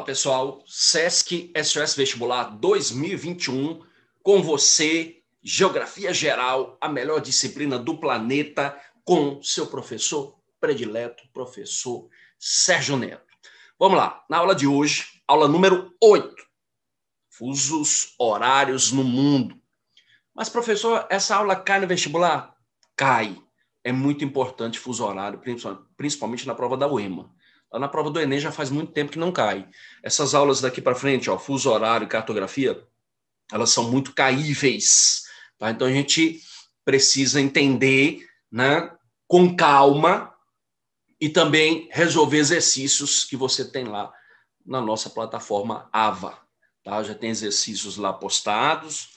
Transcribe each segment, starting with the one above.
Fala pessoal, SESC SOS Vestibular 2021 com você, Geografia Geral, a melhor disciplina do planeta, com seu professor predileto, professor Sérgio Neto. Vamos lá, na aula de hoje, aula número 8, fusos horários no mundo. Mas professor, essa aula cai no vestibular? Cai. É muito importante fuso horário, principalmente na prova da UEMA na prova do Enem já faz muito tempo que não cai. Essas aulas daqui para frente, ó, fuso horário, e cartografia, elas são muito caíveis. Tá? Então a gente precisa entender né, com calma e também resolver exercícios que você tem lá na nossa plataforma AVA. Tá? Já tem exercícios lá postados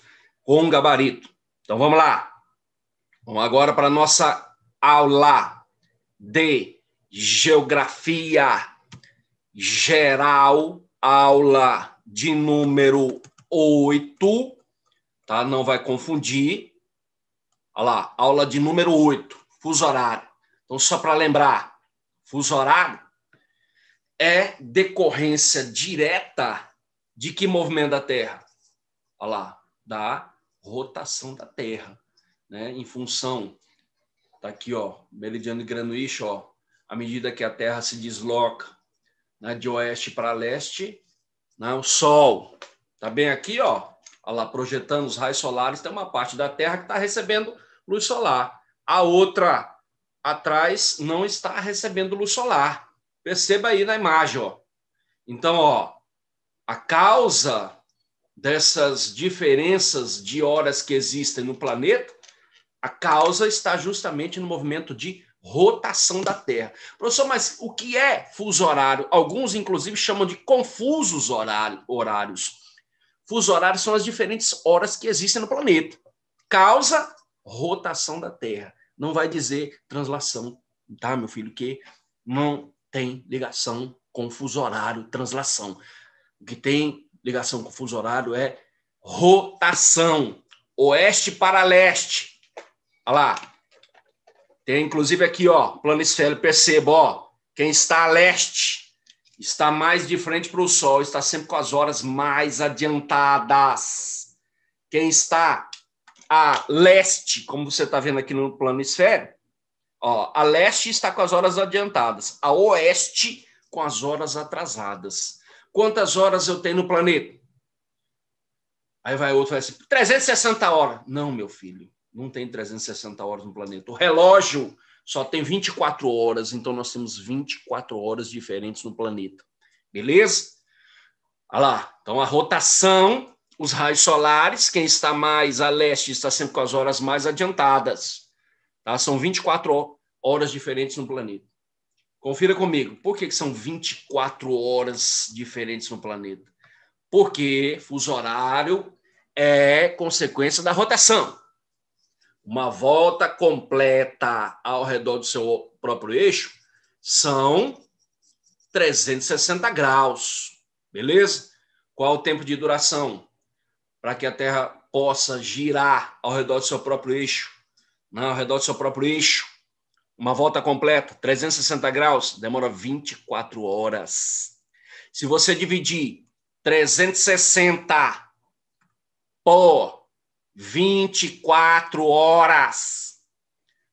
com gabarito. Então vamos lá. Vamos agora para a nossa aula de Geografia Geral, aula de número 8, tá? Não vai confundir. Olha lá, aula de número 8, fuso horário. Então, só para lembrar, fuso horário é decorrência direta de que movimento da Terra? Olha lá, da rotação da Terra, né? Em função, tá aqui, ó, meridiano de Granuíche, ó, à medida que a Terra se desloca né, de oeste para leste, né, o Sol está bem aqui, ó, lá, projetando os raios solares, tem uma parte da Terra que está recebendo luz solar. A outra atrás não está recebendo luz solar. Perceba aí na imagem, ó. Então, ó, a causa dessas diferenças de horas que existem no planeta, a causa está justamente no movimento de rotação da Terra. Professor, mas o que é fuso horário? Alguns, inclusive, chamam de confusos horários. Fuso horários são as diferentes horas que existem no planeta. Causa rotação da Terra. Não vai dizer translação, tá, meu filho? Que não tem ligação com fuso horário, translação. O que tem ligação com fuso horário é rotação. Oeste para leste. Olha lá, tem inclusive aqui, ó, planisfério, perceba, ó, quem está a leste está mais de frente para o sol, está sempre com as horas mais adiantadas. Quem está a leste, como você está vendo aqui no planisfério, ó, a leste está com as horas adiantadas, a oeste com as horas atrasadas. Quantas horas eu tenho no planeta? Aí vai outro assim, e fala assim: 360 horas. Não, meu filho não tem 360 horas no planeta. O relógio só tem 24 horas, então nós temos 24 horas diferentes no planeta. Beleza? Olha lá. Então a rotação, os raios solares, quem está mais a leste está sempre com as horas mais adiantadas. Tá? São 24 horas diferentes no planeta. Confira comigo. Por que, que são 24 horas diferentes no planeta? Porque fuso horário é consequência da rotação uma volta completa ao redor do seu próprio eixo, são 360 graus. Beleza? Qual o tempo de duração para que a Terra possa girar ao redor do seu próprio eixo? Não, ao redor do seu próprio eixo. Uma volta completa, 360 graus, demora 24 horas. Se você dividir 360 por 24 horas.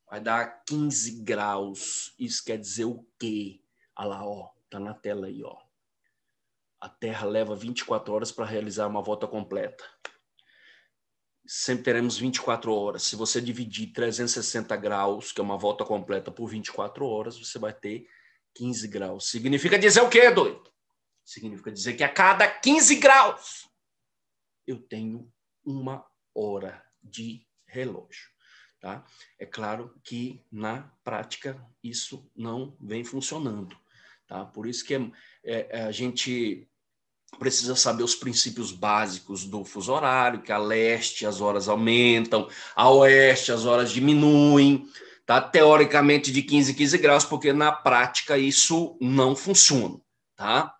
Vai dar 15 graus. Isso quer dizer o quê? Olha ah lá, ó, tá na tela aí, ó. A Terra leva 24 horas para realizar uma volta completa. Sempre teremos 24 horas. Se você dividir 360 graus, que é uma volta completa, por 24 horas, você vai ter 15 graus. Significa dizer o quê, doido? Significa dizer que a cada 15 graus eu tenho uma hora de relógio. Tá? É claro que na prática isso não vem funcionando. Tá? Por isso que é, é, é, a gente precisa saber os princípios básicos do fuso horário, que a leste as horas aumentam, a oeste as horas diminuem, tá? Teoricamente de 15 15 graus, porque na prática isso não funciona, tá?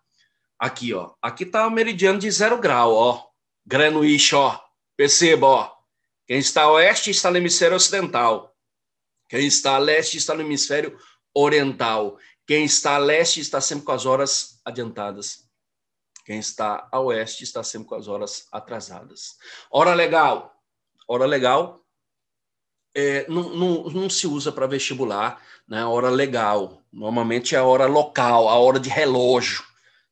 Aqui, ó. Aqui tá o meridiano de zero grau, ó. Greenwich, ó. Perceba, ó, quem está a oeste está no hemisfério ocidental. Quem está a leste está no hemisfério oriental. Quem está a leste está sempre com as horas adiantadas. Quem está a oeste está sempre com as horas atrasadas. Hora legal. Hora legal é, não, não, não, se usa para vestibular né, hora legal. Normalmente é a hora local, a hora de relógio.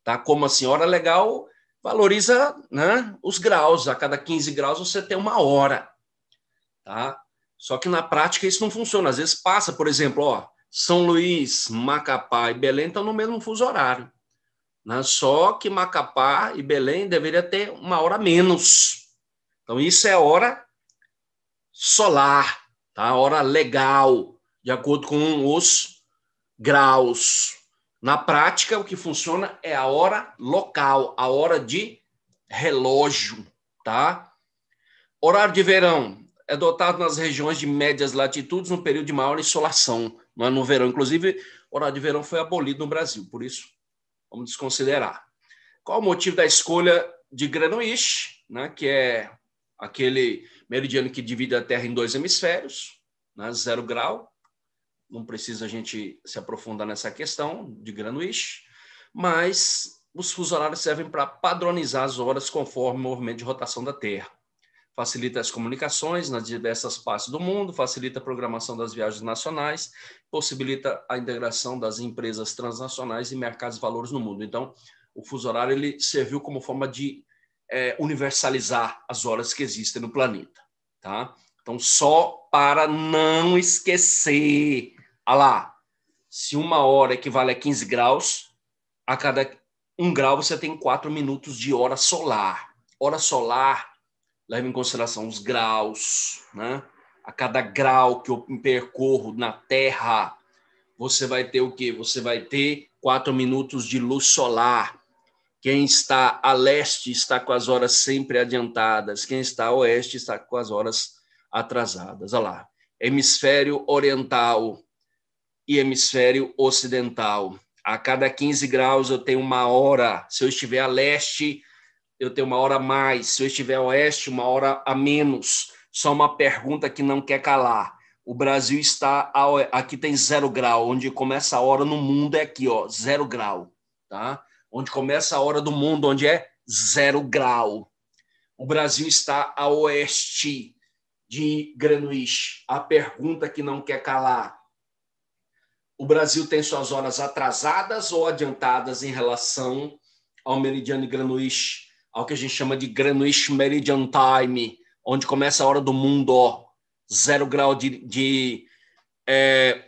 Tá? Como assim? Hora legal valoriza né, os graus. A cada 15 graus você tem uma hora. Tá? Só que na prática isso não funciona. Às vezes passa, por exemplo, ó, São Luís, Macapá e Belém estão no mesmo fuso horário. Né? Só que Macapá e Belém deveria ter uma hora menos. Então isso é hora solar, tá? hora legal, de acordo com os graus. Na prática, o que funciona é a hora local, a hora de relógio, tá? Horário de verão é dotado nas regiões de médias latitudes no período de maior insolação, não é no verão. Inclusive, horário de verão foi abolido no Brasil, por isso vamos desconsiderar. Qual o motivo da escolha de Greenwich, né, que é aquele meridiano que divide a Terra em dois hemisférios, né, zero grau, não precisa a gente se aprofundar nessa questão de Greenwich, mas os fusos horários servem para padronizar as horas conforme o movimento de rotação da Terra. Facilita as comunicações nas diversas partes do mundo, facilita a programação das viagens nacionais, possibilita a integração das empresas transnacionais e mercados de valores no mundo. Então, o fuso horário ele serviu como forma de é, universalizar as horas que existem no planeta. Tá? Então, só para não esquecer, Olha ah lá, se uma hora equivale a 15 graus, a cada um grau você tem 4 minutos de hora solar. Hora solar leva em consideração os graus, né? A cada grau que eu percorro na Terra, você vai ter o quê? Você vai ter 4 minutos de luz solar. Quem está a leste está com as horas sempre adiantadas, quem está a oeste está com as horas atrasadas. Olha lá. Hemisfério oriental, e hemisfério ocidental. A cada 15 graus eu tenho uma hora. Se eu estiver a leste, eu tenho uma hora a mais. Se eu estiver a oeste, uma hora a menos. Só uma pergunta que não quer calar. O Brasil está a, aqui tem zero grau, onde começa a hora no mundo é aqui, ó, zero grau, tá? Onde começa a hora do mundo, onde é zero grau. O Brasil está a oeste de Greenwich. A pergunta que não quer calar o Brasil tem suas horas atrasadas ou adiantadas em relação ao meridiano Greenwich, ao que a gente chama de Greenwich Meridian Time, onde começa a hora do mundo, ó, zero grau de, de, é,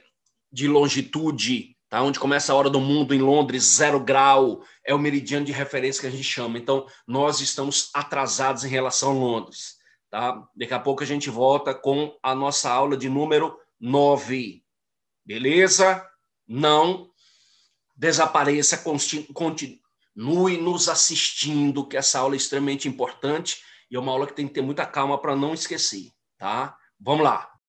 de longitude, tá? onde começa a hora do mundo em Londres, zero grau, é o meridiano de referência que a gente chama. Então, nós estamos atrasados em relação a Londres. Tá? Daqui a pouco a gente volta com a nossa aula de número 9. Beleza? Não desapareça, continue nos assistindo, que essa aula é extremamente importante e é uma aula que tem que ter muita calma para não esquecer, tá? Vamos lá.